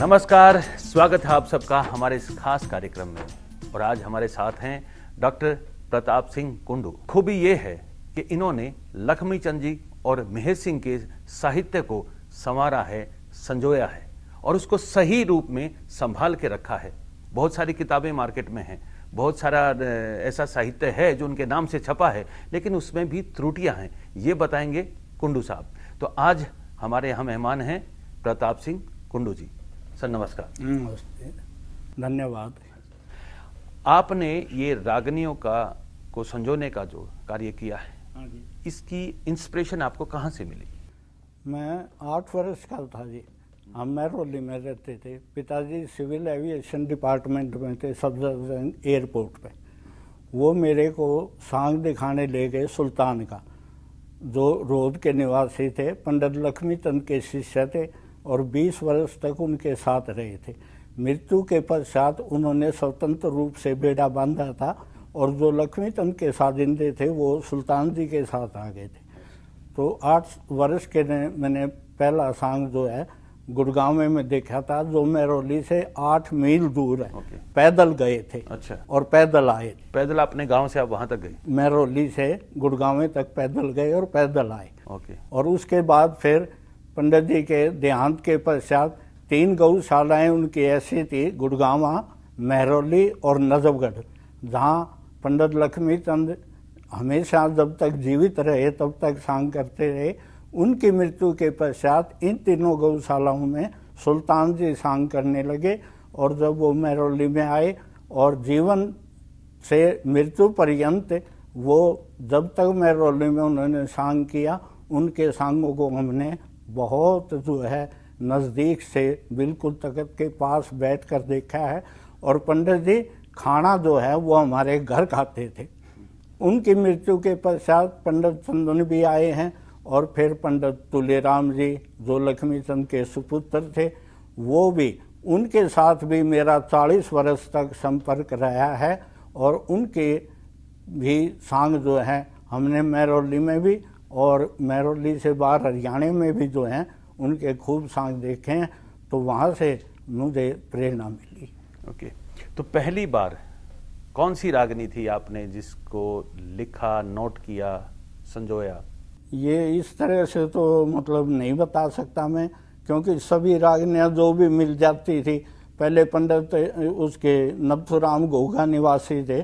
नमस्कार स्वागत है आप सबका हमारे इस खास कार्यक्रम में और आज हमारे साथ हैं डॉक्टर प्रताप सिंह कुंडू खूबी ये है कि इन्होंने लक्ष्मी चंद जी और मेहर सिंह के साहित्य को संवारा है संजोया है और उसको सही रूप में संभाल के रखा है बहुत सारी किताबें मार्केट में हैं बहुत सारा ऐसा साहित्य है जो उनके नाम से छपा है लेकिन उसमें भी त्रुटियां हैं ये बताएंगे कुंडू साहब तो आज हमारे यहाँ मेहमान हैं प्रताप सिंह कुंडू जी सर नमस्कार धन्यवाद आपने ये रागनियों का को संजोने का जो कार्य किया है हाँ इसकी इंस्पिरेशन आपको कहाँ से मिली मैं आठ वर्ष का था जी हम मैरोली में रहते थे पिताजी सिविल एविएशन डिपार्टमेंट में थे सब एयरपोर्ट पे वो मेरे को सांग दिखाने ले गए सुल्तान का जो रोद के निवासी थे पंडित लक्ष्मी चंद के शिष्य थे और 20 वर्ष तक उनके साथ रहे थे मृत्यु के पश्चात उन्होंने स्वतंत्र रूप से बेड़ा बांधा था और जो लक्ष्मी चंद के साथ जिंदे थे वो सुल्तान जी के साथ आ गए थे तो आठ वर्ष के मैंने पहला सांग जो है गुड़गांव में मैं देखा था जो मेरौली से आठ मील दूर है पैदल गए थे अच्छा और पैदल आए पैदल अपने गांव से आप वहां तक गए मेरौली से गुड़गांव तक पैदल गए और पैदल आए ओके और उसके बाद फिर पंडित जी के देहांत के पश्चात तीन गौशालाएं उनकी ऐसी थी गुड़गावा मेहरौली और नजफगढ़ जहाँ पंडित लक्ष्मी चंद हमेशा जब तक जीवित रहे तब तक सांग करते रहे उनकी मृत्यु के पश्चात इन तीनों गौशालाओं में सुल्तान जी सांग करने लगे और जब वो मैरोली में आए और जीवन से मृत्यु पर्यंत वो जब तक मैरोली में उन्होंने सांग किया उनके सांगों को हमने बहुत जो है नज़दीक से बिल्कुल तकत के पास बैठ कर देखा है और पंडित जी खाना जो है वो हमारे घर खाते थे उनकी मृत्यु के पश्चात पंडित चंदन भी आए हैं और फिर पंडित तुलेराम जी जो लक्ष्मी चंद के सुपुत्र थे वो भी उनके साथ भी मेरा चालीस वर्ष तक संपर्क रहा है और उनके भी सांग जो हैं हमने मैरोली में भी और मैरोली से बाहर हरियाणा में भी जो हैं उनके खूब सांग देखे हैं तो वहाँ से मुझे प्रेरणा मिली ओके okay. तो पहली बार कौन सी रागनी थी आपने जिसको लिखा नोट किया संजोया ये इस तरह से तो मतलब नहीं बता सकता मैं क्योंकि सभी रागनियाँ जो भी मिल जाती थी पहले पंडित उसके नब्सुराम गोगा निवासी थे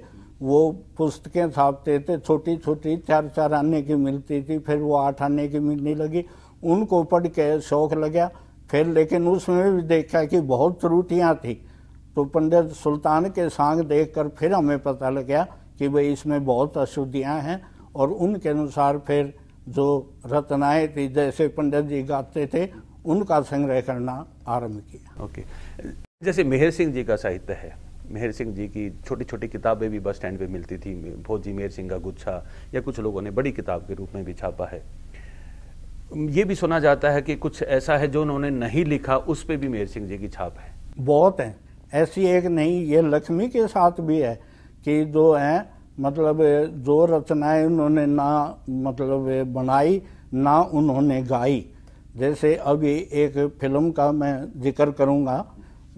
वो पुस्तकें छापते थे छोटी छोटी चार चार आने की मिलती थी फिर वो आठ आने की मिलने लगी उनको पढ़ के शौक लगा फिर लेकिन उसमें भी देखा कि बहुत त्रुटियाँ थी तो पंडित सुल्तान के सांग देख कर फिर हमें पता गया कि भाई इसमें बहुत अशुद्धियाँ हैं और उनके अनुसार फिर जो रचनाएँ थी जैसे पंडित जी गाते थे उनका संग्रह करना आरंभ किया ओके okay. जैसे मेहर सिंह जी का साहित्य है मेहर सिंह जी की छोटी छोटी किताबें भी बस स्टैंड पे मिलती थी भोजी मेहर सिंह का गुच्छा या कुछ लोगों ने बड़ी किताब के रूप में भी छापा है ये भी सुना जाता है कि कुछ ऐसा है जो उन्होंने नहीं लिखा उस पर भी मेहर सिंह जी की छाप है बहुत है ऐसी एक नहीं ये लक्ष्मी के साथ भी है कि जो है मतलब जो रचनाएं उन्होंने ना मतलब बनाई ना उन्होंने गाई जैसे अभी एक फिल्म का मैं जिक्र करूंगा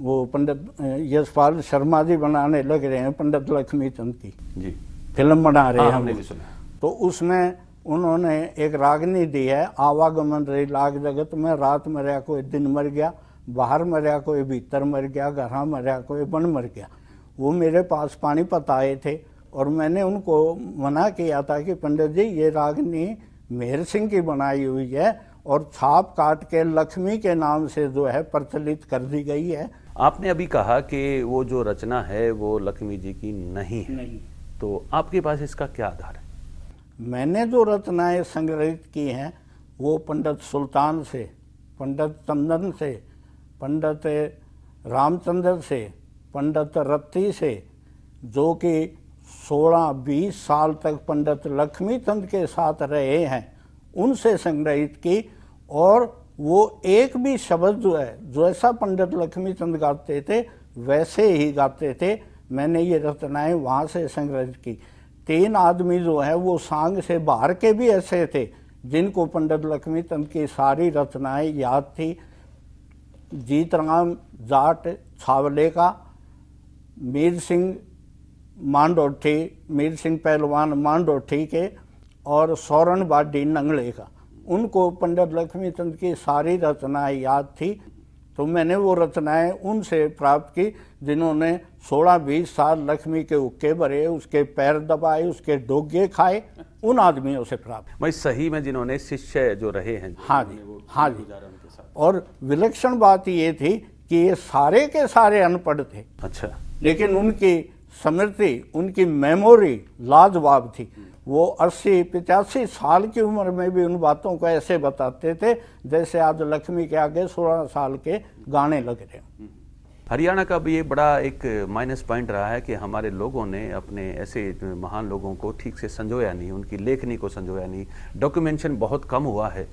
वो पंडित यशपाल शर्मा जी बनाने लग रहे हैं पंडित लक्ष्मी चंद की जी फिल्म बना रहे हाँ, हैं हमने सुना तो उसमें उन्होंने एक रागनी दी है आवागमन रही लाग जगत में रात मरिया कोई दिन मर गया बाहर मरिया कोई भीतर मर गया घर मरिया कोई बन मर गया वो मेरे पास पानी पत आए थे और मैंने उनको मना किया था कि पंडित जी ये रागनी मेहर सिंह की बनाई हुई है और छाप काट के लक्ष्मी के नाम से जो है प्रचलित कर दी गई है आपने अभी कहा कि वो जो रचना है वो लक्ष्मी जी की नहीं है नहीं। तो आपके पास इसका क्या आधार है मैंने जो रचनाएं संग्रहित की हैं वो पंडित सुल्तान से पंडित चंदन से पंडित रामचंद्र से पंडित रत्ती से जो कि 16-20 साल तक पंडित लक्ष्मी चंद के साथ रहे हैं उनसे संग्रहित की और वो एक भी शब्द जो है जैसा पंडित लक्ष्मी चंद गाते थे वैसे ही गाते थे मैंने ये रचनाएं वहाँ से संग्रहित की तीन आदमी जो है वो सांग से बाहर के भी ऐसे थे जिनको पंडित लक्ष्मी चंद की सारी रचनाएं याद थी जीतराम जाट छावले का मीर सिंह मांडोठी मीर सिंह पहलवान मांडोठी के और सौरण बाडी नंगले का उनको पंडित लक्ष्मी चंद की सारी रचनाएं याद थी तो मैंने वो रचनाएं उनसे प्राप्त की जिन्होंने 16-20 साल लक्ष्मी के उक्के भरे उसके पैर दबाए उसके डोगे खाए उन आदमियों से प्राप्त भाई सही में जिन्होंने शिष्य जो रहे हैं हाँ जी हाँ जी और विलक्षण बात ये थी कि ये सारे के सारे अनपढ़ थे अच्छा लेकिन उनकी स्मृति उनकी मेमोरी लाजवाब थी वो अस्सी पचासी साल की उम्र में भी उन बातों को ऐसे बताते थे जैसे आज लक्ष्मी के आगे सोलह साल के गाने लग रहे हैं हरियाणा का भी ये बड़ा एक माइनस पॉइंट रहा है कि हमारे लोगों ने अपने ऐसे महान लोगों को ठीक से संजोया नहीं उनकी लेखनी को संजोया नहीं डॉक्यूमेंशन बहुत कम हुआ है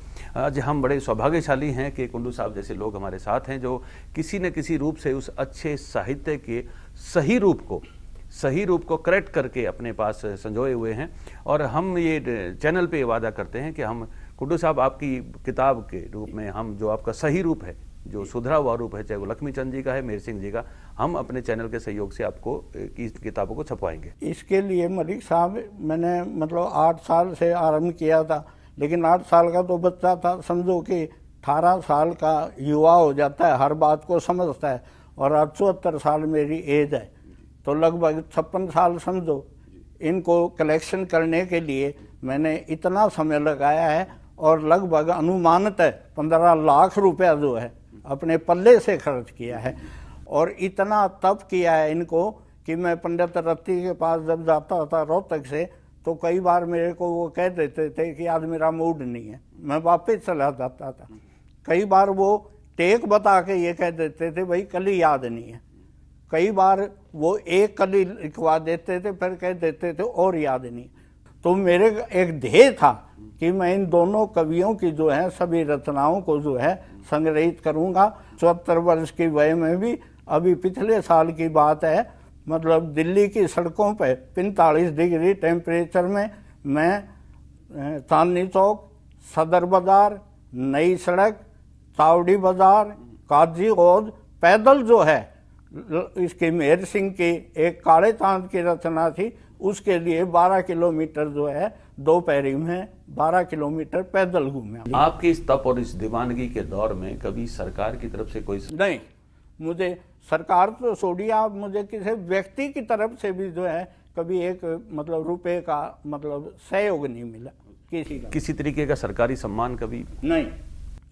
आज हम बड़े सौभाग्यशाली हैं कि कुंडू साहब जैसे लोग हमारे साथ हैं जो किसी न किसी रूप से उस अच्छे साहित्य के सही रूप को सही रूप को करेक्ट करके अपने पास संजोए हुए हैं और हम ये चैनल पे वादा करते हैं कि हम कुडू साहब आपकी किताब के रूप में हम जो आपका सही रूप है जो सुधरा हुआ रूप है चाहे वो लक्ष्मी चंद जी का है मेर सिंह जी का हम अपने चैनल के सहयोग से आपको इस किताबों को छपवाएंगे इसके लिए मलिक साहब मैंने मतलब आठ साल से आरम्भ किया था लेकिन आठ साल का तो बच्चा था समझो कि अठारह साल का युवा हो जाता है हर बात को समझता है और आठ साल मेरी एज है तो लगभग छप्पन साल समझो इनको कलेक्शन करने के लिए मैंने इतना समय लगाया है और लगभग अनुमानत है पंद्रह लाख रुपया जो है अपने पल्ले से खर्च किया है और इतना तप किया है इनको कि मैं पंडित रत्ती के पास जब जाता था रोहतक से तो कई बार मेरे को वो कह देते थे कि आज मेरा मूड नहीं है मैं वापस चला जाता था कई बार वो टेक बता के ये कह देते थे भाई कल ही याद नहीं है कई बार वो एक कली लिखवा देते थे फिर कह देते थे और याद नहीं तो मेरे एक ध्येय था कि मैं इन दोनों कवियों की जो है सभी रचनाओं को जो है संग्रहित करूंगा चौहत्तर वर्ष की वय में भी अभी पिछले साल की बात है मतलब दिल्ली की सड़कों पर पैंतालीस डिग्री टेम्परेचर में मैं चांदनी चौक सदर बाज़ार नई सड़क तावड़ी बाज़ार काजी गोद पैदल जो है इसके मेहर सिंह की एक काले चांद की रचना थी उसके लिए 12 किलोमीटर जो है दो पैरी में 12 किलोमीटर पैदल घूमे आपकी इस तप और इस दीवानगी के दौर में कभी सरकार की तरफ से कोई नहीं मुझे सरकार तो छोड़िए आप मुझे किसी व्यक्ति की तरफ से भी जो है कभी एक मतलब रुपए का मतलब सहयोग नहीं मिला किसी का किसी तरीके का सरकारी सम्मान कभी नहीं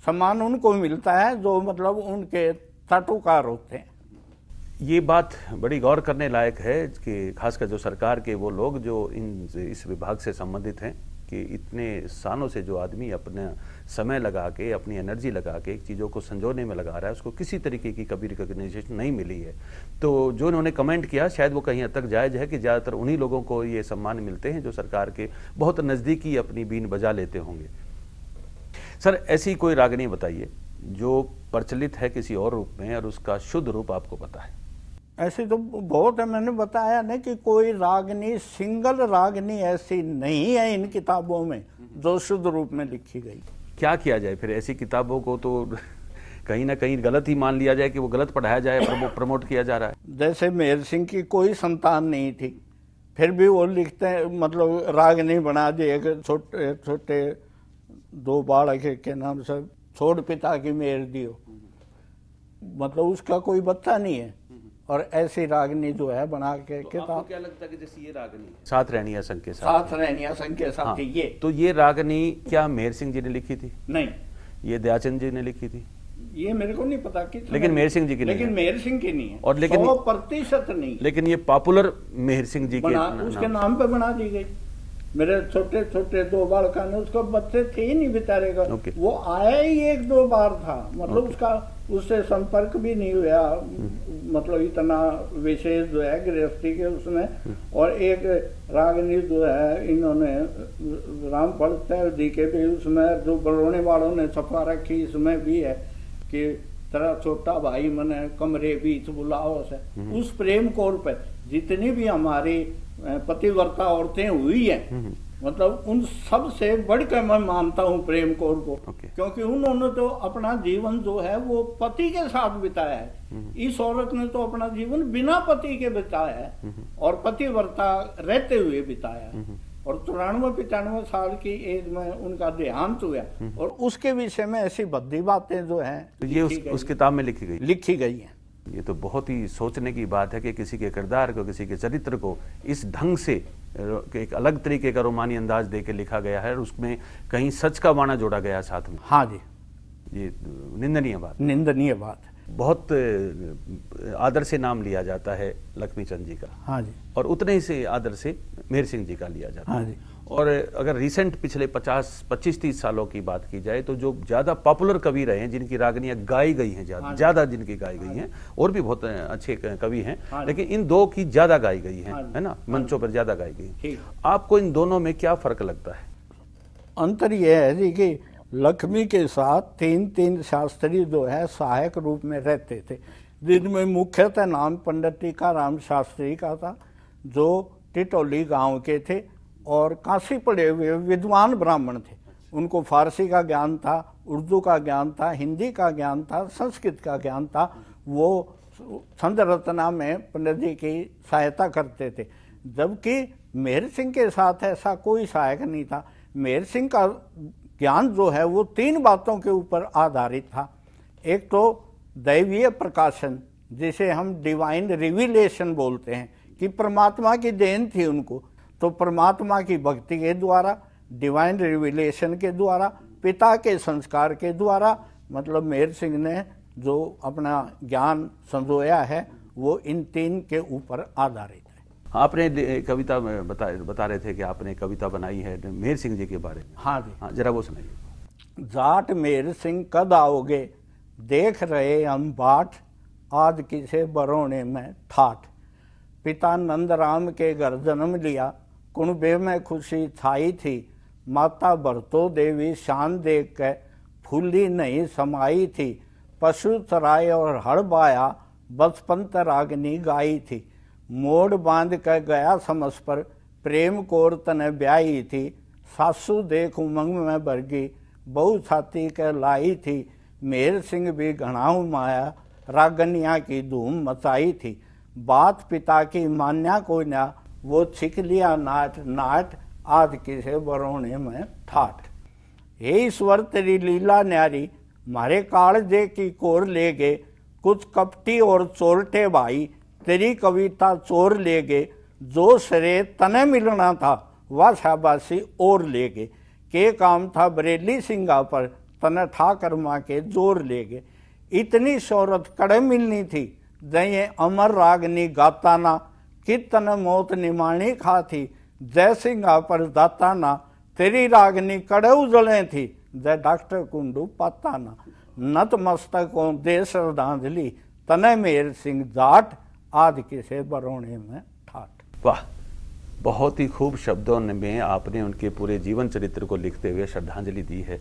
सम्मान उनको मिलता है जो मतलब उनके तटोकार होते हैं ये बात बड़ी गौर करने लायक है कि खासकर जो सरकार के वो लोग जो इन इस विभाग से संबंधित हैं कि इतने सालों से जो आदमी अपना समय लगा के अपनी एनर्जी लगा के चीज़ों को संजोने में लगा रहा है उसको किसी तरीके की कभी रिकोगनाइजेशन नहीं मिली है तो जो इन्होंने कमेंट किया शायद वो कहीं हद तक जायज़ है कि ज़्यादातर उन्हीं लोगों को ये सम्मान मिलते हैं जो सरकार के बहुत नज़दीकी अपनी बीन बजा लेते होंगे सर ऐसी कोई रागनी बताइए जो प्रचलित है किसी और रूप में और उसका शुद्ध रूप आपको पता है ऐसे तो बहुत है मैंने बताया ना कि कोई रागनी सिंगल रागनी ऐसी नहीं है इन किताबों में जो शुद्ध रूप में लिखी गई क्या किया जाए फिर ऐसी किताबों को तो कहीं ना कहीं गलत ही मान लिया जाए कि वो गलत पढ़ाया जाए प्रमो, प्रमोट किया जा रहा है जैसे मेहर सिंह की कोई संतान नहीं थी फिर भी वो लिखते हैं मतलब रागनी बना दी एक छोटे छोटे दो बाढ़ के नाम से छोड़ पिता की मेहर दियो मतलब उसका कोई बच्चा नहीं है और ऐसी रागनी जो है बना के तो किताब क्या लगता है कि जैसे ये रागनी सात रहनिया संघ के साथ सात रहनिया संघ के साथ हाँ, ये तो ये रागनी क्या मेहर सिंह जी ने लिखी थी नहीं ये दयाचंद जी ने लिखी थी ये मेरे को नहीं पता कि लेकिन मेहर सिंह जी की लेकिन मेहर सिंह की नहीं है और लेकिन प्रतिशत नहीं लेकिन ये पॉपुलर मेहर सिंह जी के उसके नाम पर बना दी गई मेरे छोटे छोटे दो बाल का उसको बच्चे थे ही नहीं बेचारे का okay. वो आया ही एक दो बार था मतलब okay. उसका उससे संपर्क भी नहीं हुआ मतलब इतना विशेष जो है गृहस्थी के उसमें hmm. और एक रागनी जो है इन्होंने राम भरत जी के भी उसमें जो बड़ोने वालों ने छपा रखी इसमें भी है कि तेरा छोटा भाई मने कमरे बीच बुलाओ से hmm. उस प्रेम कोर पर जितनी भी हमारी पतिव्रता औरतें हुई है हम्म, हम्म। मतलब उन सब से बढ़कर मैं मानता हूँ प्रेम कौर को okay. क्योंकि उन्होंने तो अपना जीवन जो है वो पति के साथ बिताया है हम्म, इस औरत ने तो अपना जीवन बिना पति के बिताया है और पतिव्रता रहते हुए बिताया है और तिरानवे पिचानवे साल की एज में उनका देहांत हुआ और उसके विषय में ऐसी बद्दी बातें जो है ये उस, उस किताब में लिखी गई लिखी गई है ये तो बहुत ही सोचने की बात है कि किसी के किरदार को किसी के चरित्र को इस ढंग से एक अलग तरीके का रोमानी अंदाज दे के लिखा गया है और उसमें कहीं सच का वाणा जोड़ा गया साथ में हाँ जी ये निंदनीय बात निंदनीय बात बहुत आदर से नाम लिया जाता है लक्ष्मी चंद जी का हाँ जी और उतने ही से आदर से मेहर सिंह जी का लिया जाता है हाँ जी और अगर रिसेंट पिछले 50 25 तीस सालों की बात की जाए तो जो ज़्यादा पॉपुलर कवि रहे हैं जिनकी रागनियाँ गाई गई हैं ज़्यादा हाँ ज़्यादा जिनकी गाई गई हैं हाँ और भी बहुत अच्छे कवि हैं हाँ लेकिन इन दो की ज़्यादा गाई गई हैं है ना मंचों पर ज़्यादा गाई गई आपको इन दोनों में क्या फ़र्क लगता है अंतर यह है जी कि लक्ष्मी के साथ तीन तीन शास्त्री जो है सहायक रूप में रहते थे जिनमें मुख्यतः नाम पंडित टीका राम शास्त्री का था जो टिटोली गांव के थे और काशी पढ़े हुए विद्वान ब्राह्मण थे उनको फारसी का ज्ञान था उर्दू का ज्ञान था हिंदी का ज्ञान था संस्कृत का ज्ञान था वो संत रत्ना में पंडित जी की सहायता करते थे जबकि मेहर सिंह के साथ ऐसा कोई सहायक नहीं था मेहर सिंह का ज्ञान जो है वो तीन बातों के ऊपर आधारित था एक तो दैवीय प्रकाशन जिसे हम डिवाइन रिविलेशन बोलते हैं कि परमात्मा की देन थी उनको तो परमात्मा की भक्ति के द्वारा डिवाइन रिविलेशन के द्वारा पिता के संस्कार के द्वारा मतलब मेहर सिंह ने जो अपना ज्ञान संजोया है वो इन तीन के ऊपर आधारित है आपने कविता में बता बता रहे थे कि आपने कविता बनाई है मेहर सिंह जी के बारे में हाँ जी हाँ जरा वो सुनाइए जाट मेहर सिंह कद आओगे देख रहे हम बाट आज किसे बरोने में ठाठ पिता नंदराम के घर जन्म लिया कुण बे में खुशी थाई थी माता बरतो देवी शान देख के फूली नहीं समाई थी पशु तराय और हड़बाया बचपन तरागनी गाई थी मोड़ बांध कर गया समस पर प्रेम कोर तने ब्याई थी सासू देख उमंग में बरगी बहु छाती के लाई थी मेर सिंह भी घणाऊ माया रागनिया की धूम मचाई थी बात पिता की मान्या को न्या वो छिक लिया नाट नाट आज किसे बरोणे में ठाट हे ईश्वर तेरी लीला न्यारी मारे कालजे की कोर ले गए कुछ कपटी और चोरटे भाई तेरी कविता चोर ले गए जो श्रेय तने मिलना था वह शाबाशी और ले गए के काम था बरेली सिंगा पर तने ठा माँ के जोर ले गए इतनी शोहरत कड़े मिलनी थी जय अमर रागनी गाता ना कीर्तन मोत निमाणी खा थी जय सिंगा पर दाता ना तेरी रागनी कड़े उजले थी जय डॉक्टर कुंडू पाता ना नतमस्तक हो दे श्रद्धांजलि तने मेर सिंह जाट आदि किसे बरौने में ठाट वाह बहुत ही खूब शब्दों में आपने उनके पूरे जीवन चरित्र को लिखते हुए श्रद्धांजलि दी है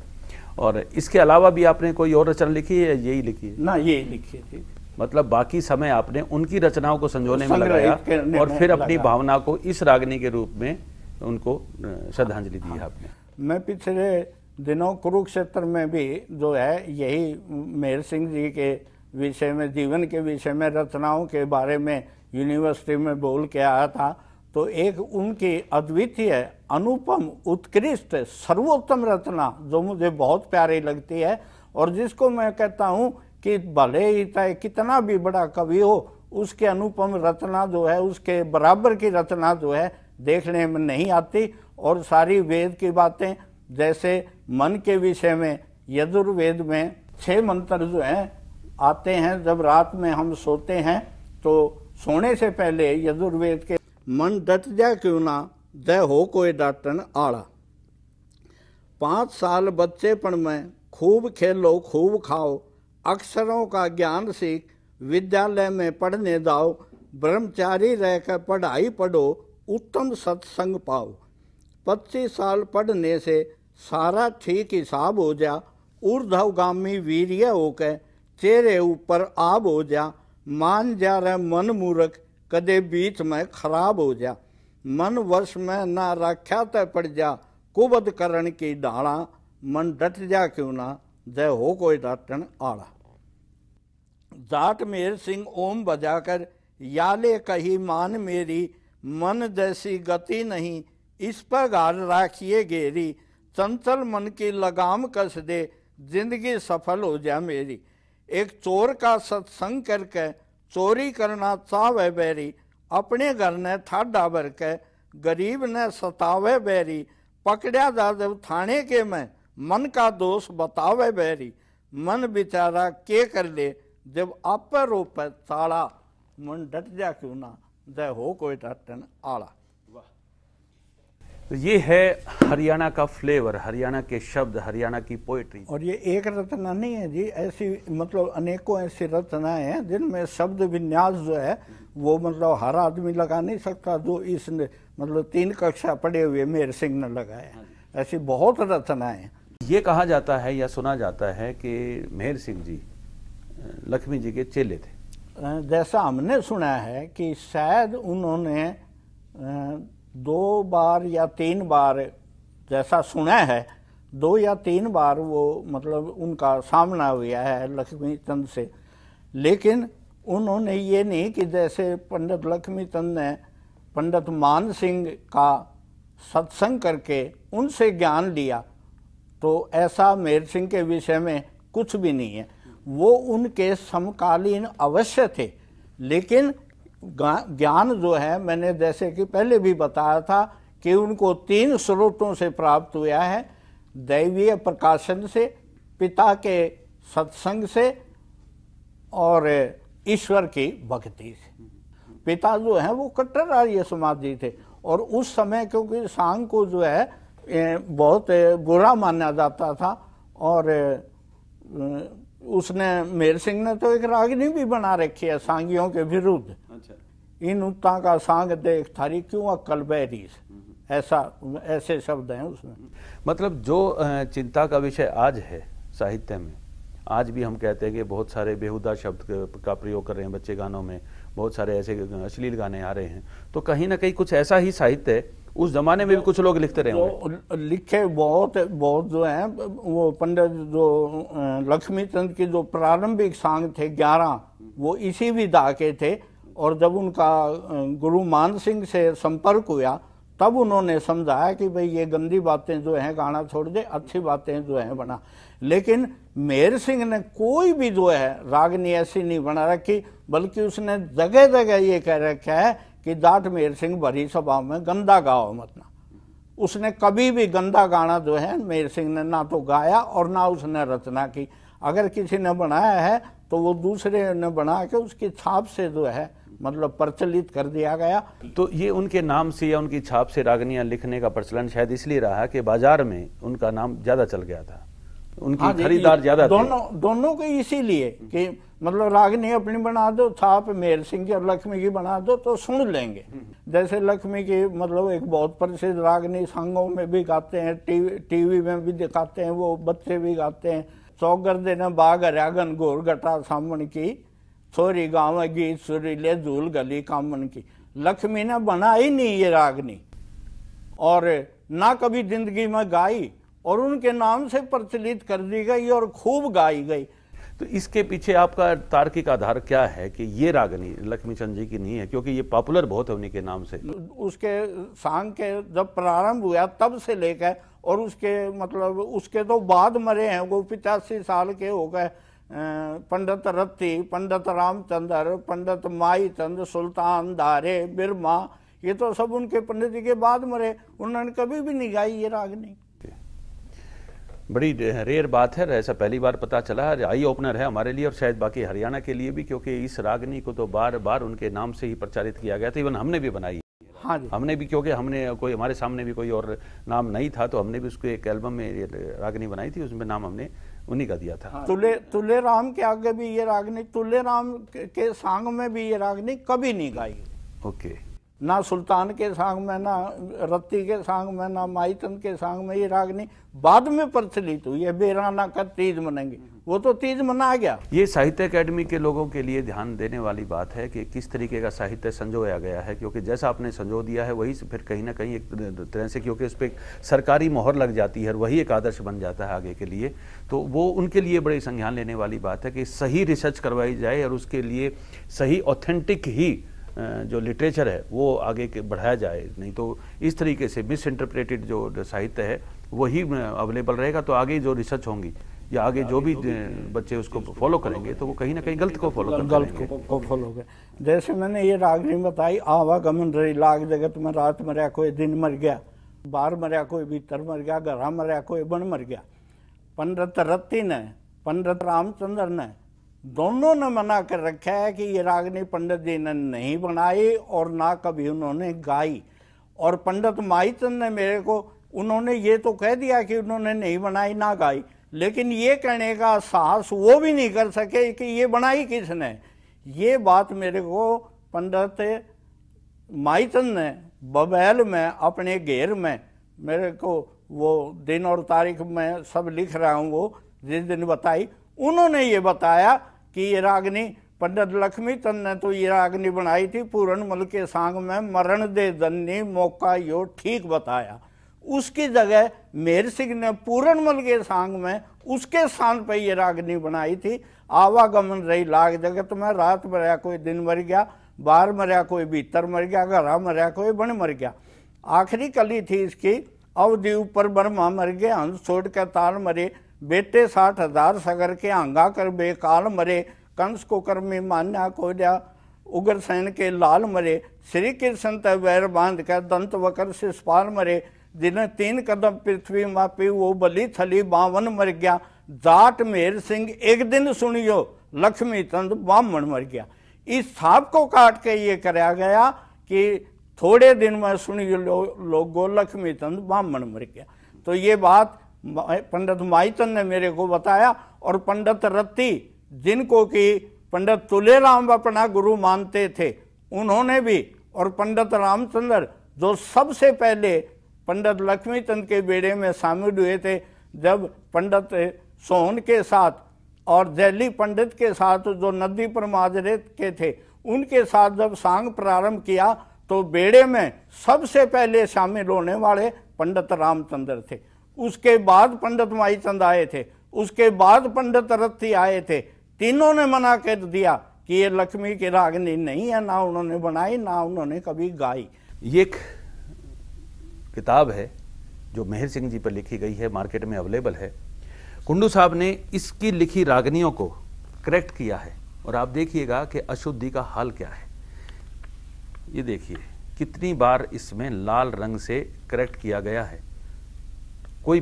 और इसके अलावा भी आपने कोई और रचना लिखी है यही लिखी है ना यही लिखी थी मतलब बाकी समय आपने उनकी रचनाओं को संजोने में लगाया और फिर अपनी भावना को इस रागनी के रूप में उनको श्रद्धांजलि दी हाँ। आपने मैं पिछले दिनों कुरुक्षेत्र में भी जो है यही मेहर सिंह जी के विषय में जीवन के विषय में रचनाओं के बारे में यूनिवर्सिटी में बोल के आया था तो एक उनकी अद्वितीय अनुपम उत्कृष्ट सर्वोत्तम रचना जो मुझे बहुत प्यारी लगती है और जिसको मैं कहता हूँ कि भले ही चाहे कितना भी बड़ा कवि हो उसके अनुपम रचना जो है उसके बराबर की रचना जो है देखने में नहीं आती और सारी वेद की बातें जैसे मन के विषय में यजुर्वेद में छह मंत्र जो हैं आते हैं जब रात में हम सोते हैं तो सोने से पहले यजुर्वेद के मन दत जा क्यों ना द हो कोई डाटन आड़ा पाँच साल बच्चेपण में खूब खेलो खूब खाओ अक्षरों का ज्ञान सीख विद्यालय में पढ़ने जाओ ब्रह्मचारी रहकर पढ़ाई पढ़ो उत्तम सत्संग पाओ पच्चीस साल पढ़ने से सारा ठीक हिसाब हो जा ऊर्धवगामी वीर्य होकर चेहरे ऊपर आब हो जा मान जा रहे मन मूर्ख कदे बीच में खराब हो जा मन वश में ना रख्या तय पड़ जा कुबद करण की डाणा मन डट जा क्यों ना जय हो कोई डाटन आड़ा जाट मेर सिंह ओम बजाकर याले कही मान मेरी मन जैसी गति नहीं इस पर गाल राखिए गेरी चंचल मन की लगाम कस दे जिंदगी सफल हो जा मेरी एक चोर का सत्संग करके चोरी करना चावे बैरी अपने घर ने था डाबर के गरीब ने सतावे बैरी पकड़ा जा जब थाने के मैं मन का दोष बतावे बैरी मन बेचारा के कर ले जब आप रोप ताला मन डट जा क्यों ना जय हो कोई डटन आला तो ये है हरियाणा का फ्लेवर हरियाणा के शब्द हरियाणा की पोइट्री और ये एक रचना नहीं है जी ऐसी मतलब अनेकों ऐसी रचनाएं हैं जिनमें शब्द विन्यास जो है वो मतलब हर आदमी लगा नहीं सकता जो इसने मतलब तीन कक्षा पढ़े हुए मेहर सिंह ने लगाया हाँ ऐसी बहुत रचनाएं ये कहा जाता है या सुना जाता है कि मेहर सिंह जी लक्ष्मी जी के चेले थे जैसा हमने सुना है कि शायद उन्होंने दो बार या तीन बार जैसा सुना है दो या तीन बार वो मतलब उनका सामना हुआ है लक्ष्मी चंद से लेकिन उन्होंने ये नहीं कि जैसे पंडित लक्ष्मी चंद ने पंडित मान सिंह का सत्संग करके उनसे ज्ञान लिया तो ऐसा मेर सिंह के विषय में कुछ भी नहीं है वो उनके समकालीन अवश्य थे लेकिन ज्ञान जो है मैंने जैसे कि पहले भी बताया था कि उनको तीन स्रोतों से प्राप्त हुआ है दैवीय प्रकाशन से पिता के सत्संग से और ईश्वर की भक्ति से पिता जो है वो कट्टर आर्य समाधि थे और उस समय क्योंकि सांग को जो है बहुत बुरा माना जाता था और उसने मेर सिंह ने तो एक रागनी भी बना रखी है सांगियों के विरुद्ध अच्छा। इन उत्ता का सांग देख थारी क्यों अक्कल बहरीस ऐसा ऐसे शब्द हैं उसमें मतलब जो चिंता का विषय आज है साहित्य में आज भी हम कहते हैं कि बहुत सारे बेहुदा शब्द का प्रयोग कर रहे हैं बच्चे गानों में बहुत सारे ऐसे अश्लील गाने आ रहे हैं तो कहीं ना कहीं कुछ ऐसा ही साहित्य है उस जमाने में भी कुछ लोग लिखते रहे लिखे बहुत बहुत जो है वो पंडित जो लक्ष्मी चंद के जो प्रारंभिक सांग थे ग्यारह वो इसी विधा के थे और जब उनका गुरु मान सिंह से संपर्क हुआ तब उन्होंने समझाया कि भाई ये गंदी बातें जो हैं गाना छोड़ दे अच्छी बातें जो हैं बना लेकिन मेहर सिंह ने कोई भी जो है रागनी ऐसी नहीं बना रखी बल्कि उसने जगह जगह ये कह रखा है कि दाटमेर सिंह भरी सभा में गंदा गाओ मतना उसने कभी भी गंदा गाना जो है मेर सिंह ने ना तो गाया और ना उसने रचना की अगर किसी ने बनाया है तो वो दूसरे ने बना के उसकी छाप से जो है मतलब प्रचलित कर दिया गया तो ये उनके नाम से या उनकी छाप से रागनियाँ लिखने का प्रचलन शायद इसलिए रहा कि बाजार में उनका नाम ज़्यादा चल गया था उनकी हाँ, खरीदार ज़्यादा दोनों दोनों के इसीलिए कि मतलब रागनी अपनी बना दो थाप मेर सिंह की और लक्ष्मी की बना दो तो सुन लेंगे हम्म। जैसे लक्ष्मी की मतलब एक बहुत प्रसिद्ध रागनी संगों में भी गाते हैं टीवी टीवी में भी दिखाते हैं वो बच्चे भी गाते हैं चौगर देना बाघ हरियागन घोर घटा सामन की थोरी गाँव गीत सुरीले धूल गली कामन की लक्ष्मी ने बना ही नहीं ये रागनी और ना कभी जिंदगी में गाई और उनके नाम से प्रचलित कर दी गई और खूब गाई गई तो इसके पीछे आपका तार्किक आधार क्या है कि ये रागनी लक्ष्मी चंद जी की नहीं है क्योंकि ये पॉपुलर बहुत है उन्हीं के नाम से उसके सांग के जब प्रारंभ हुआ तब से लेकर और उसके मतलब उसके तो बाद मरे हैं वो पिचासी साल के हो गए पंडित रत्ती पंडित रामचंद्र पंडित माई चंद्र सुल्तान दारे बिरमा ये तो सब उनके पंडित जी के बाद मरे उन्होंने कभी भी नहीं गाई ये रागनी बड़ी रेयर बात है ऐसा पहली बार पता चला है आई ओपनर है हमारे लिए और शायद बाकी हरियाणा के लिए भी क्योंकि इस रागनी को तो बार बार उनके नाम से ही प्रचारित किया गया था इवन हमने भी बनाई हाँ हमने भी क्योंकि हमने कोई हमारे सामने भी कोई और नाम नहीं था तो हमने भी उसको एक एल्बम में रागनी बनाई थी उसमें नाम हमने उन्हीं का दिया था हाँ। तुले तुले राम के आगे भी ये रागनी तुले राम के सांग में भी ये रागनी कभी नहीं गाई ओके ना सुल्तान के सांग में ना रत्ती के सांग में ना माइतन के सांग में ये राग नहीं बाद में प्रचलित हुई है बेराना का तीज मनेंगे वो तो तीज मना गया ये साहित्य अकेडमी के लोगों के लिए ध्यान देने वाली बात है कि किस तरीके का साहित्य संजोया गया है क्योंकि जैसा आपने संजो दिया है वही फिर कहीं ना कहीं एक तरह से क्योंकि उस पर सरकारी मोहर लग जाती है और वही एक आदर्श बन जाता है आगे के लिए तो वो उनके लिए बड़ी संज्ञान लेने वाली बात है कि सही रिसर्च करवाई जाए और उसके लिए सही ऑथेंटिक ही जो लिटरेचर है वो आगे के बढ़ाया जाए नहीं तो इस तरीके से मिस इंटरप्रेटेड जो साहित्य है वही अवेलेबल रहेगा तो आगे जो रिसर्च होंगी या आगे जो भी बच्चे उसको फॉलो करेंगे तो वो कहीं ना कहीं गलत को फॉलो गलत को फॉलो करें जैसे मैंने ये रागनी बताई आवागमन रही लाग जगत में रात मरिया कोई दिन मर गया बार मरिया कोई भीतर मर गया गरा मरिया कोई बन मर गया पंडित रत्ती ने पंडित रामचंद्र ने दोनों ने मना कर रखा है कि ये रागनी पंडित जी ने नहीं बनाई और ना कभी उन्होंने गाई और पंडित माईचंद ने मेरे को उन्होंने ये तो कह दिया कि उन्होंने नहीं बनाई ना गाई लेकिन ये कहने का साहस वो भी नहीं कर सके कि ये बनाई किसने ये बात मेरे को पंडित माईचंद ने बबैल में अपने घेर में मेरे को वो दिन और तारीख में सब लिख रहा हूँ वो जिस दिन बताई उन्होंने ये बताया कि ये रागनी पंडित लक्ष्मी चंद ने तो ये रागनी बनाई थी पूरन मल के सांग में मरण दे दन्नी मौका यो ठीक बताया उसकी जगह मेर सिंह ने पूरन मल के सांग में उसके स्थान पर ये रागनी बनाई थी आवागमन रही लाग जगत में रात मरया कोई दिन मर गया बाहर मरिया कोई भीतर मर गया घरा मरया कोई बन मर गया आखिरी कली थी इसकी अवधि ऊपर बर्मा मर गए हंस छोड़ के ताल मरे बेटे साठ हजार सगर के आंगा कर बेकाल मरे कंस को कर में मान्या को जा उग्र सैन के लाल मरे श्री कृष्ण तय वैर बांध कर दंत वकर से मरे दिन तीन कदम पृथ्वी मापी वो बली थली बावन मर गया जाट मेर सिंह एक दिन सुनियो लक्ष्मी चंद ब्राह्मण मर गया इस साप को काट के ये कराया गया कि थोड़े दिन में सुनियो लो, लक्ष्मी चंद ब्राह्मण मर गया तो ये बात पंडित माइतन ने मेरे को बताया और पंडित रत्ती जिनको कि पंडित तुलेराम अपना गुरु मानते थे उन्होंने भी और पंडित रामचंद्र जो सबसे पहले पंडित लक्ष्मीचंद के बेड़े में शामिल हुए थे जब पंडित सोहन के साथ और जैली पंडित के साथ जो नदी पर माजरे के थे उनके साथ जब सांग प्रारंभ किया तो बेड़े में सबसे पहले शामिल होने वाले पंडित रामचंद्र थे उसके बाद पंडित माई चंद आए थे उसके बाद पंडित रथी आए थे तीनों ने मना कर दिया कि ये लक्ष्मी की रागनी नहीं है ना उन्होंने बनाई ना उन्होंने कभी गाई ये एक किताब है जो मेहर सिंह जी पर लिखी गई है मार्केट में अवेलेबल है कुंडू साहब ने इसकी लिखी रागनियों को करेक्ट किया है और आप देखिएगा कि अशुद्धि का हाल क्या है ये देखिए कितनी बार इसमें लाल रंग से करेक्ट किया गया है कोई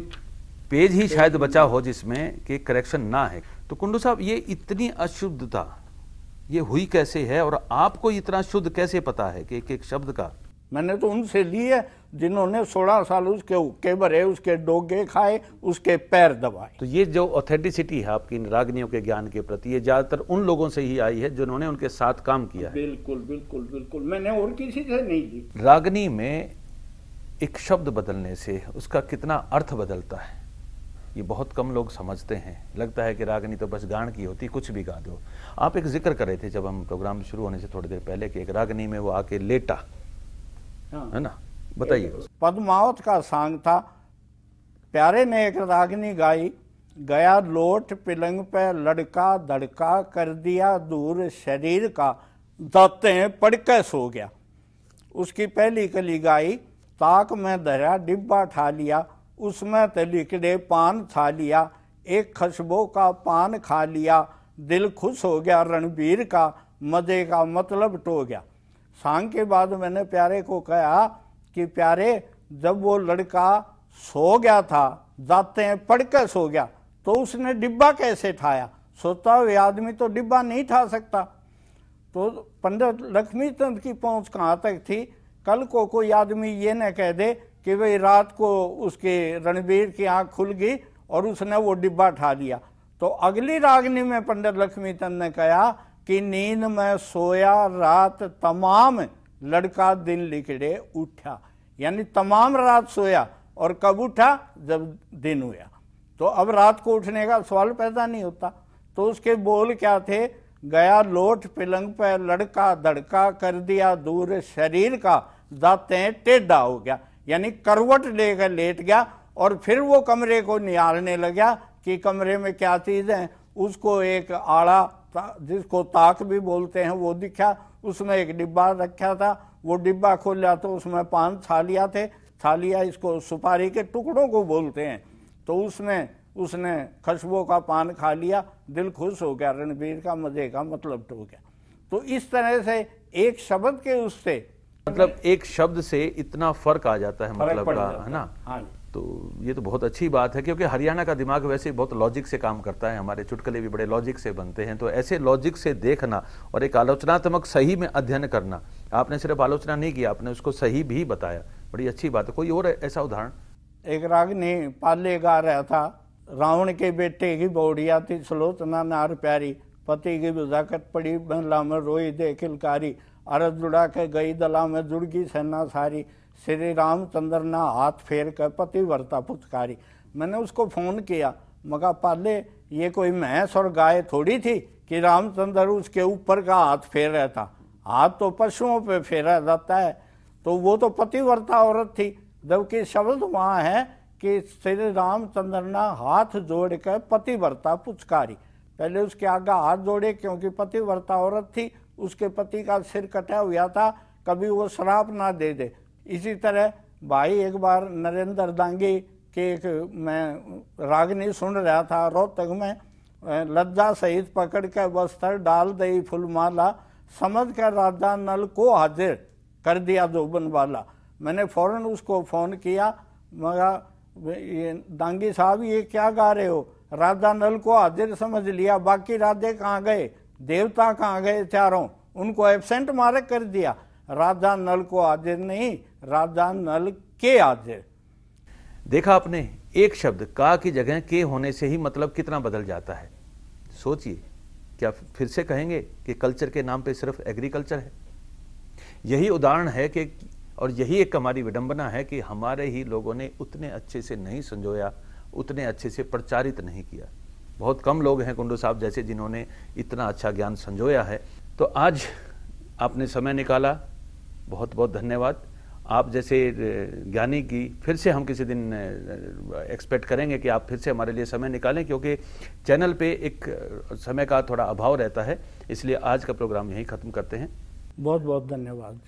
पेज ही शायद बचा हो जिसमें कि करेक्शन ना है तो कुंडू साहब ये इतनी अशुद्धता ये हुई कैसे है और आपको इतना शुद्ध कैसे पता है कि एक एक शब्द का मैंने तो उनसे ली है जिन्होंने सोलह साल उसके उक्के भरे उसके डोगे खाए उसके पैर दबाए तो ये जो ऑथेंटिसिटी है आपकी इन रागनियों के ज्ञान के प्रति ये ज़्यादातर उन लोगों से ही आई है जिन्होंने उनके साथ काम किया बिल्कुल बिल्कुल बिल्कुल मैंने और किसी से नहीं ली रागनी में एक शब्द बदलने से उसका कितना अर्थ बदलता है ये बहुत कम लोग समझते हैं लगता है कि रागनी तो बस गान की होती कुछ भी गा दो आप एक जिक्र कर रहे थे जब हम प्रोग्राम शुरू होने से थोड़ी देर पहले कि एक रागनी में वो आके लेटा हाँ। है ना बताइए पद्मावत का सांग था प्यारे ने एक रागनी गाई गया लोट पिलंग पे लड़का दड़का कर दिया दूर शरीर का दाते पड़के सो गया उसकी पहली कली गाई ताक में धरा डिब्बा ठा लिया उसमें तलिक दे पान था लिया एक खशबो का पान खा लिया दिल खुश हो गया रणबीर का मजे का मतलब टो गया सांग के बाद मैंने प्यारे को कहा कि प्यारे जब वो लड़का सो गया था जाते हैं पढ़ के सो गया तो उसने डिब्बा कैसे ठाया सोता हुए आदमी तो डिब्बा नहीं ठा सकता तो पंडित लक्ष्मी चंद की पहुंच कहाँ तक थी कल को कोई आदमी ये न कह दे कि भाई रात को उसके रणबीर की आंख खुल गई और उसने वो डिब्बा ठा दिया तो अगली रागनी में पंडित लक्ष्मी चंद ने कहा कि नींद में सोया रात तमाम लड़का दिन लिखड़े उठा यानी तमाम रात सोया और कब उठा जब दिन हुआ तो अब रात को उठने का सवाल पैदा नहीं होता तो उसके बोल क्या थे गया लोट पिलंग पर लड़का धड़का कर दिया दूर शरीर का हैं टेढ़ा हो गया यानी करवट लेकर लेट गया और फिर वो कमरे को निहारने लगा कि कमरे में क्या चीज़ है उसको एक आड़ा जिसको ताक भी बोलते हैं वो दिखा उसमें एक डिब्बा रखा था वो डिब्बा खोला तो उसमें पान थालिया थे थालिया इसको सुपारी के टुकड़ों को बोलते हैं तो उसमें उसने खशबो का पान खा लिया दिल खुश हो गया रणबीर का मज़े का मतलब टूट तो गया तो इस तरह से एक शब्द के उससे मतलब एक शब्द से इतना फर्क आ जाता है मतलब का है ना हाँ तो ये तो बहुत अच्छी बात है क्योंकि हरियाणा का दिमाग वैसे बहुत लॉजिक से काम करता है हमारे चुटकले भी बड़े लॉजिक से बनते हैं तो ऐसे लॉजिक से देखना और एक आलोचनात्मक सही में अध्ययन करना आपने सिर्फ आलोचना नहीं की आपने उसको सही भी बताया बड़ी अच्छी बात है कोई और ऐसा उदाहरण एक राग ने पाले गा रहा था रावण के बेटे की बौड़िया थी सलोचना नार प्यारी पति की बुजाकत पड़ी महिला में रोई दे खिलकारी अरब जुड़ा के गई दला में जुड़ गई सेना सारी श्री रामचंद्र ने हाथ फेर कर पतिव्रता पुचकारी मैंने उसको फ़ोन किया मगा पाले ये कोई भैंस और गाय थोड़ी थी कि रामचंद्र उसके ऊपर का हाथ फेर रहा था हाथ तो पशुओं पे फेरा जाता है तो वो तो पतिव्रता औरत थी जबकि शब्द वहाँ है कि श्री रामचंद्र ना हाथ जोड़ कर पतिव्रता पुचकारी पहले उसके आगे हाथ जोड़े क्योंकि पतिव्रता औरत थी उसके पति का सिर कटा हुआ था कभी वो श्राप ना दे दे इसी तरह भाई एक बार नरेंद्र दांगी के एक मैं रागनी सुन रहा था रोहतक में लज्जा सहित पकड़ कर वस्त्र डाल दई फुलमाला समझ कर राजा नल को हाजिर कर दिया जोबन वाला मैंने फौरन उसको फ़ोन किया मगर ये दांगी साहब ये क्या गा रहे हो राजा नल को हाजिर समझ लिया बाकी राजे कहाँ गए देवता कहाँ गए चारों उनको एबसेंट मारे कर दिया राजा नल को हाजिर नहीं राजा नल के हाजिर देखा आपने एक शब्द का की जगह के होने से ही मतलब कितना बदल जाता है सोचिए क्या फिर से कहेंगे कि कल्चर के नाम पे सिर्फ एग्रीकल्चर है यही उदाहरण है कि और यही एक हमारी विडंबना है कि हमारे ही लोगों ने उतने अच्छे से नहीं संजोया उतने अच्छे से प्रचारित नहीं किया बहुत कम लोग हैं कुंडू साहब जैसे जिन्होंने इतना अच्छा ज्ञान संजोया है तो आज आपने समय निकाला बहुत बहुत धन्यवाद आप जैसे ज्ञानी की फिर से हम किसी दिन एक्सपेक्ट करेंगे कि आप फिर से हमारे लिए समय निकालें क्योंकि चैनल पे एक समय का थोड़ा अभाव रहता है इसलिए आज का प्रोग्राम यहीं ख़त्म करते हैं बहुत बहुत धन्यवाद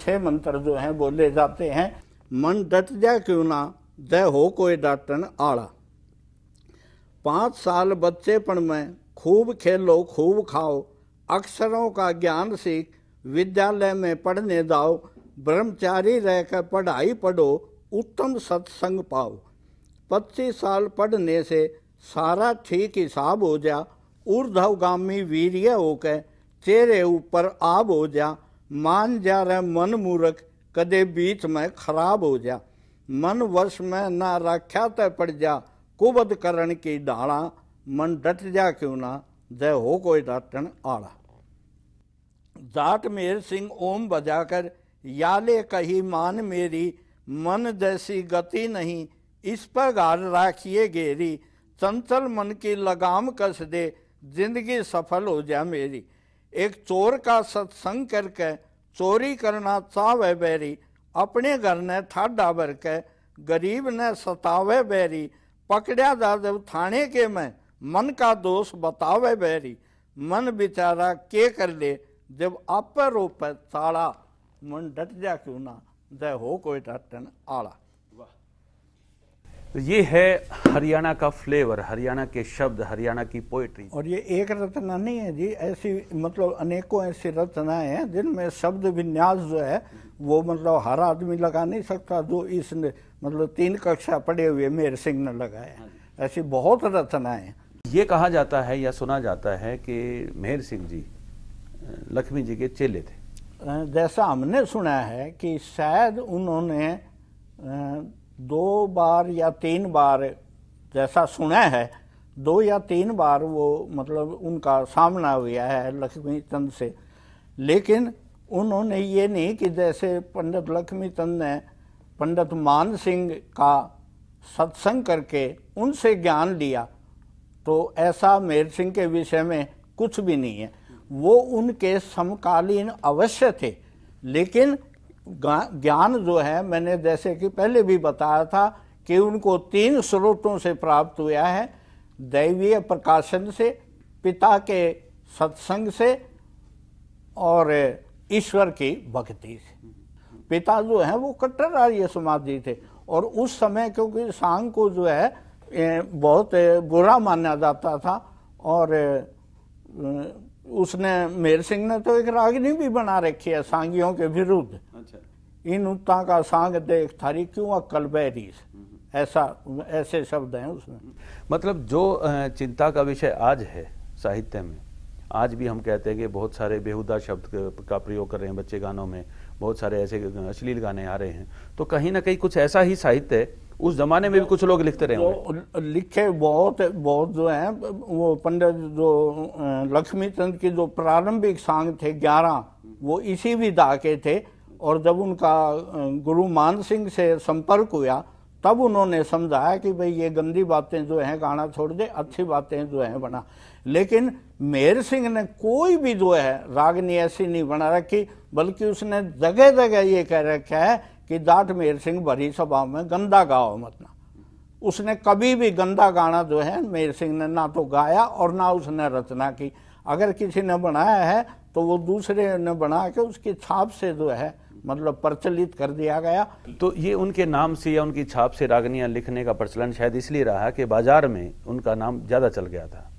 छह मंत्र जो हैं बोले जाते हैं मन डट जा क्यों ना दह हो कोई डाटन आड़ा पाँच साल बच्चेपन में खूब खेलो खूब खाओ अक्षरों का ज्ञान सीख विद्यालय में पढ़ने जाओ ब्रह्मचारी रहकर पढ़ाई पढ़ो उत्तम सत्संग पाओ पच्चीस साल पढ़ने से सारा ठीक हिसाब हो जा ऊर्धवगामी वीर्य होकर चेहरे ऊपर आब हो जा मान जा रहे मन मूर्ख कदे बीच में खराब हो जा मन वश में ना रख्या तय पड़ जा कुबद करण की डाला मन डट जा क्यों ना जय हो कोई डटन आड़ा जाट मेर सिंह ओम बजाकर याले कही मान मेरी मन जैसी गति नहीं इस पर गार राखिए गेरी चंचल मन की लगाम कस दे जिंदगी सफल हो जा मेरी एक चोर का सत्संग करके चोरी करना चावे बैरी अपने घर ने ठाडा भर के गरीब ने सतावे बैरी पकड़ा जब थाने के में मन का दोष बतावे बैरी मन बेचारा के कर ले जब आप रोप ताड़ा मन डट जा क्यों ना जय हो कोई डटन आला तो ये है हरियाणा का फ्लेवर हरियाणा के शब्द हरियाणा की पोइट्री और ये एक रचना नहीं है जी ऐसी मतलब अनेकों ऐसी रचनाएं हैं जिनमें शब्द विन्यास जो है वो मतलब हर आदमी लगा नहीं सकता जो इसने मतलब तीन कक्षा पढ़े हुए मेर सिंह ने लगाया ऐसी बहुत रचनाएं ये कहा जाता है या सुना जाता है कि मेहर सिंह जी लक्ष्मी जी के चेले थे जैसा हमने सुना है कि शायद उन्होंने दो बार या तीन बार जैसा सुना है दो या तीन बार वो मतलब उनका सामना हुआ है लक्ष्मी चंद से लेकिन उन्होंने ये नहीं कि जैसे पंडित लक्ष्मी चंद ने पंडित मान सिंह का सत्संग करके उनसे ज्ञान लिया तो ऐसा मेर सिंह के विषय में कुछ भी नहीं है वो उनके समकालीन अवश्य थे लेकिन ज्ञान जो है मैंने जैसे कि पहले भी बताया था कि उनको तीन स्रोतों से प्राप्त हुआ है दैवीय प्रकाशन से पिता के सत्संग से और ईश्वर की भक्ति से पिता जो है वो कट्टर आर्य समाधि थे और उस समय क्योंकि सांग को जो है बहुत बुरा माना जाता था और उसने मेर सिंह ने तो एक रागनी भी बना रखी है सांगियों के विरुद्ध अच्छा। इन उत्ता का सांग देख थारी क्यों अक्कल बैरी हम्म। ऐसा ऐसे शब्द हैं उसमें मतलब जो चिंता का विषय आज है साहित्य में आज भी हम कहते हैं कि बहुत सारे बेहुदा शब्द का प्रयोग कर रहे हैं बच्चे गानों में बहुत सारे ऐसे अश्लील गाने आ रहे हैं तो कहीं ना कहीं कुछ ऐसा ही साहित्य है उस जमाने में भी कुछ लोग लिखते रहे लिखे बहुत बहुत जो हैं वो पंडित जो लक्ष्मी चंद के जो प्रारंभिक सांग थे ग्यारह वो इसी विधा के थे और जब उनका गुरु मान सिंह से संपर्क हुआ तब उन्होंने समझाया कि भाई ये गंदी बातें जो हैं गाना छोड़ दे अच्छी बातें जो हैं बना लेकिन मेहर सिंह ने कोई भी जो है रागनी ऐसी नहीं बना रखी बल्कि उसने जगह जगह ये कह रखा है कि दाट मेर सिंह भरी स्वभाव में गंदा गाओ मतना उसने कभी भी गंदा गाना जो है मेर सिंह ने ना तो गाया और ना उसने रचना की अगर किसी ने बनाया है तो वो दूसरे ने बना के उसकी छाप से जो है मतलब प्रचलित कर दिया गया तो ये उनके नाम से या उनकी छाप से रागनियाँ लिखने का प्रचलन शायद इसलिए रहा कि बाजार में उनका नाम ज़्यादा चल गया था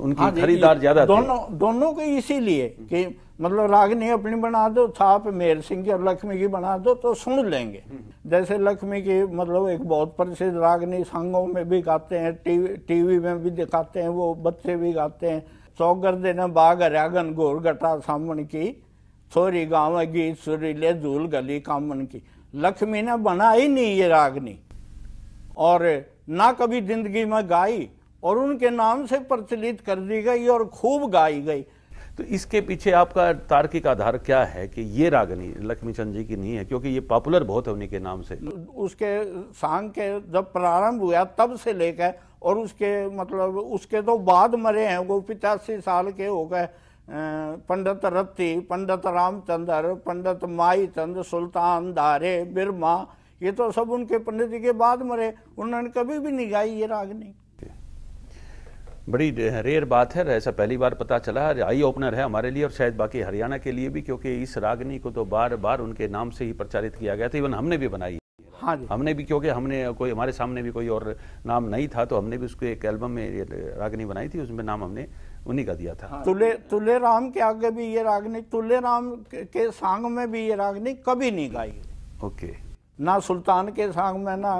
उनकी हाँ खरीदार ज्यादा दोनों दोनों को इसीलिए कि मतलब रागनी अपनी बना दो थाप मेर सिंह की और लक्ष्मी की बना दो तो सुन लेंगे हम्म। जैसे लक्ष्मी की मतलब एक बहुत प्रसिद्ध रागनी संगों में भी गाते हैं टीवी टीवी में भी दिखाते हैं वो बच्चे भी गाते हैं चौगर देना बाघ हरियागन घोर घटा सामन की थोरी गाँव गीत सुरीले धूल गली कामन की लक्ष्मी ने बना ही नहीं ये रागनी और ना कभी जिंदगी में गाई और उनके नाम से प्रचलित कर दी गई और खूब गाई गई तो इसके पीछे आपका तार्किक आधार क्या है कि ये रागनी लक्ष्मीचंद जी की नहीं है क्योंकि ये पॉपुलर बहुत है उन्हीं के नाम से उसके सांग के जब प्रारंभ हुआ तब से लेकर और उसके मतलब उसके तो बाद मरे हैं वो पिचासी साल के हो गए पंडित रत्ती पंडित रामचंद्र पंडित माई चंद सुल्तान दारे बिरमा ये तो सब उनके पंडित जी के बाद मरे उन्होंने कभी भी नहीं गाई ये रागनी बड़ी रेयर बात है ऐसा पहली बार पता चला आई ओपनर है हमारे लिए और शायद बाकी हरियाणा के लिए भी क्योंकि इस रागनी को तो बार बार उनके नाम से ही प्रचारित किया गया था इवन हमने भी बनाई हाँ जी हमने भी क्योंकि हमने कोई हमारे सामने भी कोई और नाम नहीं था तो हमने भी उसके एक एल्बम में रागनी बनाई थी उसमें नाम हमने उन्हीं का दिया था हाँ। तुले तुले राम के आगे भी ये रागनी तुले राम के सांग में भी ये रागनी कभी नहीं गाई ओके ना सुल्तान के सांग में ना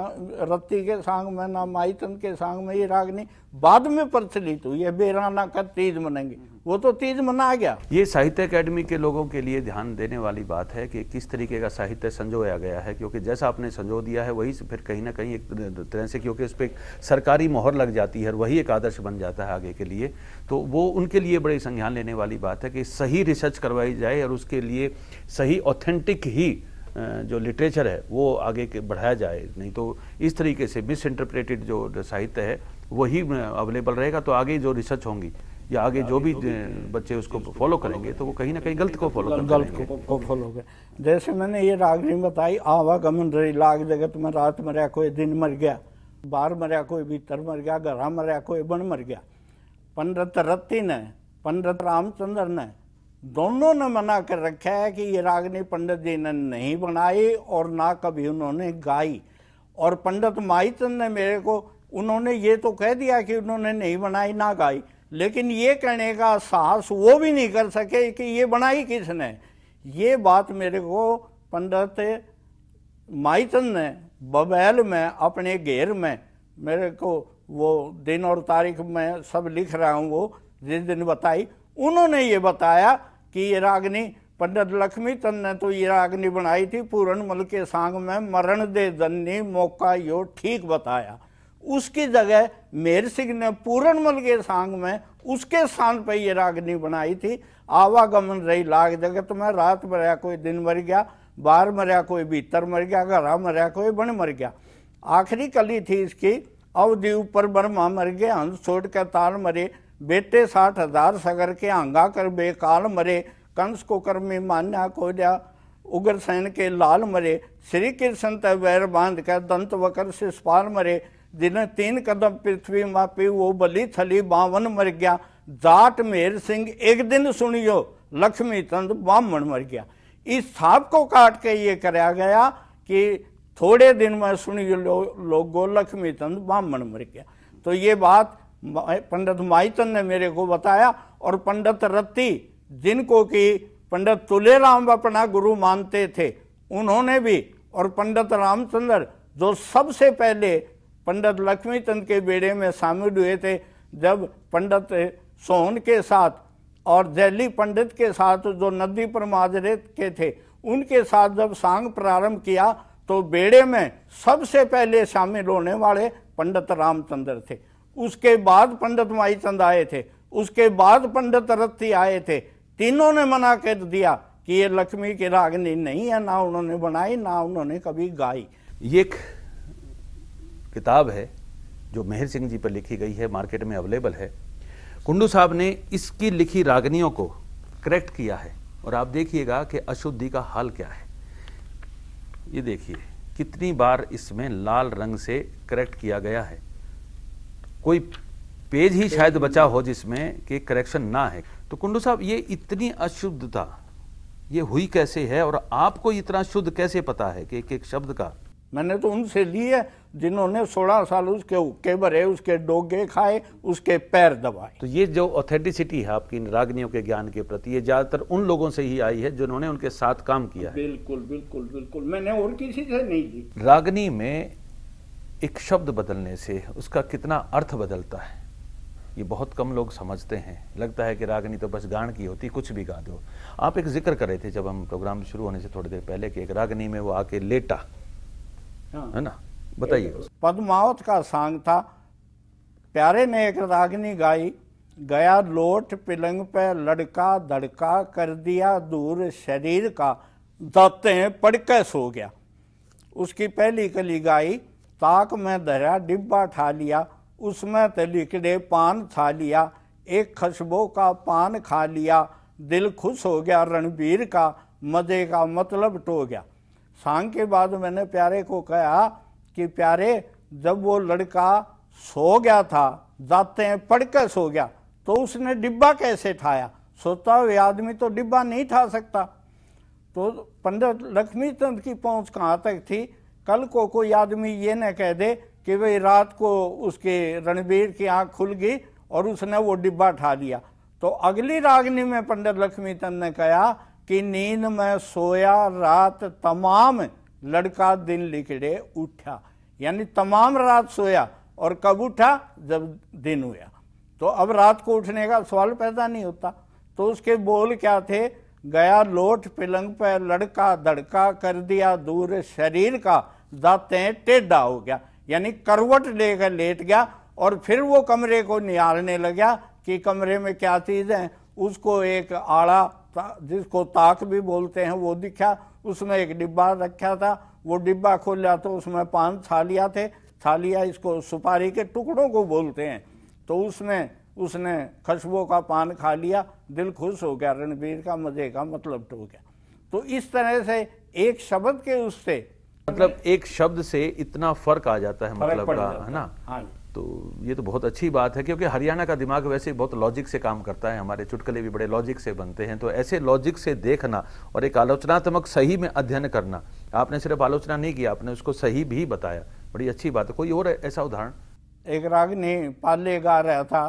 रत्ती के सांग में ना माइतन के सांग में ये रागनी बाद में प्रचलित हुई है बेराना का तीज मनेंगे वो तो तीज मना गया ये साहित्य अकेडमी के लोगों के लिए ध्यान देने वाली बात है कि किस तरीके का साहित्य संजोया गया है क्योंकि जैसा आपने संजो दिया है वही फिर कहीं ना कहीं एक तरह से क्योंकि उस पर सरकारी मोहर लग जाती है और वही एक आदर्श बन जाता है आगे के लिए तो वो उनके लिए बड़ी संज्ञान लेने वाली बात है कि सही रिसर्च करवाई जाए और उसके लिए सही ऑथेंटिक ही जो लिटरेचर है वो आगे के बढ़ाया जाए नहीं तो इस तरीके से मिस इंटरप्रेटेड जो साहित्य है वही अवेलेबल रहेगा तो आगे जो रिसर्च होंगी या आगे जो भी बच्चे उसको फॉलो करेंगे तो वो कहीं ना कहीं गलत को फॉलो गलत को फॉलो करें जैसे मैंने ये रागनी बताई आवागमन रही लाग जगत में रात मरिया कोई दिन मर गया बार मरिया कोई भीतर मर गया घर मरिया कोई बन मर गया पंडित रत्ती ने पंडित रामचंद्र ने दोनों ने मना कर रखा है कि ये रागनी पंडित जी ने नहीं बनाई और ना कभी उन्होंने गाई और पंडित माहितन ने मेरे को उन्होंने ये तो कह दिया कि उन्होंने नहीं बनाई ना गाई लेकिन ये कहने का साहस वो भी नहीं कर सके कि ये बनाई किसने ये बात मेरे को पंडित माइतन ने बबैल में अपने घेर में मेरे को वो दिन और तारीख में सब लिख रहा हूँ वो जिस दिन बताई उन्होंने ये बताया कि ये रागनी पंडित लक्ष्मी चंद ने तो ये रागनी बनाई थी पूरनमल के सांग में मरण दे दन्नी मौका यो ठीक बताया उसकी जगह मेर सिंह ने पूरनमल के सांग में उसके स्थान पर ये रागनी बनाई थी आवागमन रही लाग जगत में रात मरया कोई दिन मर गया बाहर मरया कोई भीतर मर गया घरा मरया कोई बन मर गया आखिरी कली थी इसकी अवधि ऊपर बर्मा मर गए हंस छोड़ के तार मरे बेटे साठ हजार सगर के आंगा कर बेकाल मरे कंस को कर में मान्या को जा उग्र सैन के लाल मरे श्री कृष्ण तय वैर बांध कर दंत वकर से स्पाल मरे दिन तीन कदम पृथ्वी मापी वो बली थली बावन मर गया जाट मेर सिंह एक दिन सुनियो लक्ष्मी तंद ब्राह्मण मर गया इस साप को काट के ये कराया गया कि थोड़े दिन में सुनियो लोगों लो लक्ष्मी तंद ब्राह्मण मर गया तो ये बात पंडित माइतन ने मेरे को बताया और पंडित रत्ती जिनको कि पंडित तुलेराम अपना गुरु मानते थे उन्होंने भी और पंडित रामचंद्र जो सबसे पहले पंडित लक्ष्मीचंद के बेड़े में शामिल हुए थे जब पंडित सोहन के साथ और जैली पंडित के साथ जो नदी पर माजरे के थे उनके साथ जब सांग प्रारंभ किया तो बेड़े में सबसे पहले शामिल होने वाले पंडित रामचंद्र थे उसके बाद पंडित माई चंद आए थे उसके बाद पंडित रत्ती आए थे तीनों ने मना कर दिया कि ये लक्ष्मी की रागनी नहीं है ना उन्होंने बनाई ना उन्होंने कभी गाई ये एक किताब है जो मेहर सिंह जी पर लिखी गई है मार्केट में अवेलेबल है कुंडू साहब ने इसकी लिखी रागनियों को करेक्ट किया है और आप देखिएगा कि अशुद्धि का हाल क्या है ये देखिए कितनी बार इसमें लाल रंग से करेक्ट किया गया है कोई पेज ही शायद बचा हो जिसमें कि करेक्शन ना है तो कुंडू साहब ये इतनी अशुद्धता ये हुई कैसे है और आपको इतना शुद्ध कैसे पता है कि एक एक शब्द का मैंने तो उनसे लिए जिन्होंने 16 साल उसके उक्के भरे उसके डोगे खाए उसके पैर दबाए तो ये जो ऑथेंटिसिटी है आपकी इन रागनियों के ज्ञान के प्रति ये ज्यादातर उन लोगों से ही आई है जिन्होंने उनके साथ काम किया बिल्कुल बिल्कुल बिल्कुल मैंने और किसी से नहीं ली रागनी में एक शब्द बदलने से उसका कितना अर्थ बदलता है ये बहुत कम लोग समझते हैं लगता है कि रागनी तो बस गान की होती कुछ भी गा दो आप एक जिक्र कर रहे थे जब हम प्रोग्राम शुरू होने से थोड़ी देर पहले कि एक रागनी में वो आके लेटा हाँ। है ना बताइए पद्मावत का सांग था प्यारे ने एक रागनी गाई गया लोट पिलंग पे लड़का धड़का कर दिया दूर शरीर का दाते पड़के सो गया उसकी पहली कली गाई ताक में धरा डिब्बा ठा लिया उसमें लिकड़े पान खा लिया एक खशबो का पान खा लिया दिल खुश हो गया रणबीर का मज़े का मतलब टो गया सांग के बाद मैंने प्यारे को कहा कि प्यारे जब वो लड़का सो गया था जाते हैं पढ़ कर सो गया तो उसने डिब्बा कैसे ठाया सोता हुए आदमी तो डिब्बा नहीं ठा सकता तो पंडित लक्ष्मी चंद की पहुंच कहाँ तक थी कल को कोई आदमी ये न कह दे कि भाई रात को उसके रणबीर की आंख खुल गई और उसने वो डिब्बा उठा दिया तो अगली रागनी में पंडित लक्ष्मी चंद ने कहा कि नींद में सोया रात तमाम लड़का दिन लिखड़े उठा यानी तमाम रात सोया और कब उठा जब दिन हुआ तो अब रात को उठने का सवाल पैदा नहीं होता तो उसके बोल क्या थे गया लोट पिलंग पर लड़का धड़का कर दिया दूर शरीर का दाते टेढ़ा हो गया यानी करवट लेकर लेट गया और फिर वो कमरे को निहारने लगा कि कमरे में क्या चीज़ है उसको एक आड़ा जिसको ताक भी बोलते हैं वो दिखा उसमें एक डिब्बा रखा था वो डिब्बा खोला तो उसमें पान थालियाँ थे थालियाँ इसको सुपारी के टुकड़ों को बोलते हैं तो उसमें उसने खुशबू का पान खा लिया दिल खुश हो गया रणबीर का मजे का मतलब टो गया तो इस तरह से एक शब्द के उससे मतलब एक शब्द से इतना फर्क आ जाता है मतलब का है ना हाँ तो ये तो बहुत अच्छी बात है क्योंकि हरियाणा का दिमाग वैसे बहुत लॉजिक से काम करता है हमारे चुटकले भी बड़े लॉजिक से बनते हैं तो ऐसे लॉजिक से देखना और एक आलोचनात्मक सही में अध्ययन करना आपने सिर्फ आलोचना नहीं किया आपने उसको सही भी बताया बड़ी अच्छी बात है कोई और ऐसा उदाहरण एक राग ने पाले गा रहा था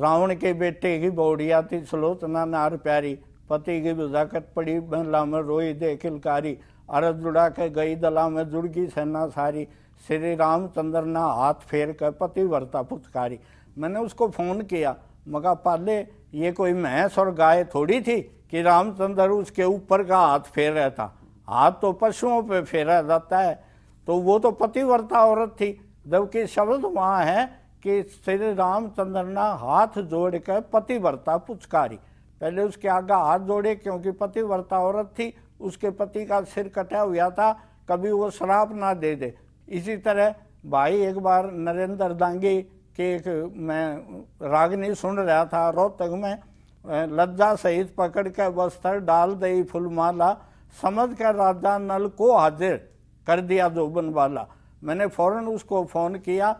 रावण के बेटे की बौड़िया थी सलोचना नार प्यारी पति की बजाकत पड़ी बहला में रोई दे खिलकारी अरब जुड़ा के गई दला में जुड़ सेना सारी श्री रामचंद्र ना हाथ फेर कर पति वर्ता पुचकारी मैंने उसको फ़ोन किया मगा पाले ये कोई भैंस और गाय थोड़ी थी कि रामचंद्र उसके ऊपर का हाथ फेर रहा था हाथ तो पशुओं पे फेरा जाता है तो वो तो पतिव्रता औरत थी जबकि शब्द वहाँ है कि श्री रामचंद्र ने हाथ जोड़ कर पतिव्रता पुचकारी पहले उसके आगे हाथ जोड़े क्योंकि पतिव्रता औरत थी उसके पति का सिर कटा हुआ था कभी वो श्राप ना दे दे इसी तरह भाई एक बार नरेंद्र दांगी के एक मैं रागनी सुन रहा था रोहतक में लज्जा सहित पकड़ कर वस्त्र डाल दई फुलमाला समझ कर राजा नल को हाजिर कर दिया जोबन वाला मैंने फौरन उसको फ़ोन किया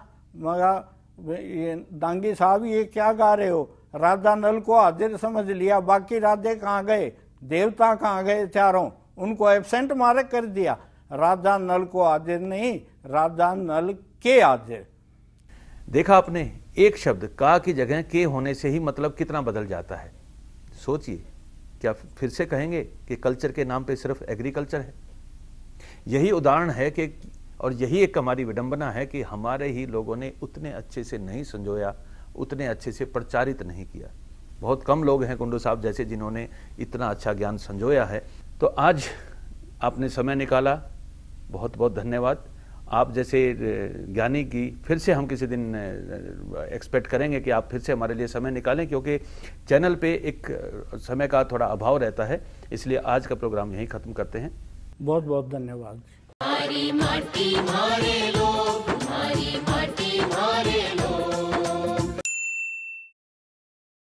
मगर ये दांगी साहब ये क्या गा रहे हो राधा नल को हाजिर समझ लिया बाकी राधे कहाँ गए देवता कहाँ गए चारों उनको एबसेंट मारे कर दिया राधा नल को हाजिर नहीं राधा नल के हाजिर देखा आपने एक शब्द का की जगह के होने से ही मतलब कितना बदल जाता है सोचिए क्या फिर से कहेंगे कि कल्चर के नाम पे सिर्फ एग्रीकल्चर है यही उदाहरण है कि और यही एक हमारी विडंबना है कि हमारे ही लोगों ने उतने अच्छे से नहीं संजोया उतने अच्छे से प्रचारित नहीं किया बहुत कम लोग हैं कुंडू साहब जैसे जिन्होंने इतना अच्छा ज्ञान संजोया है तो आज आपने समय निकाला बहुत बहुत धन्यवाद आप जैसे ज्ञानी की फिर से हम किसी दिन एक्सपेक्ट करेंगे कि आप फिर से हमारे लिए समय निकालें क्योंकि चैनल पे एक समय का थोड़ा अभाव रहता है इसलिए आज का प्रोग्राम यहीं ख़त्म करते हैं बहुत बहुत धन्यवाद મારી માટી મારે લો મારી માટી મારે લો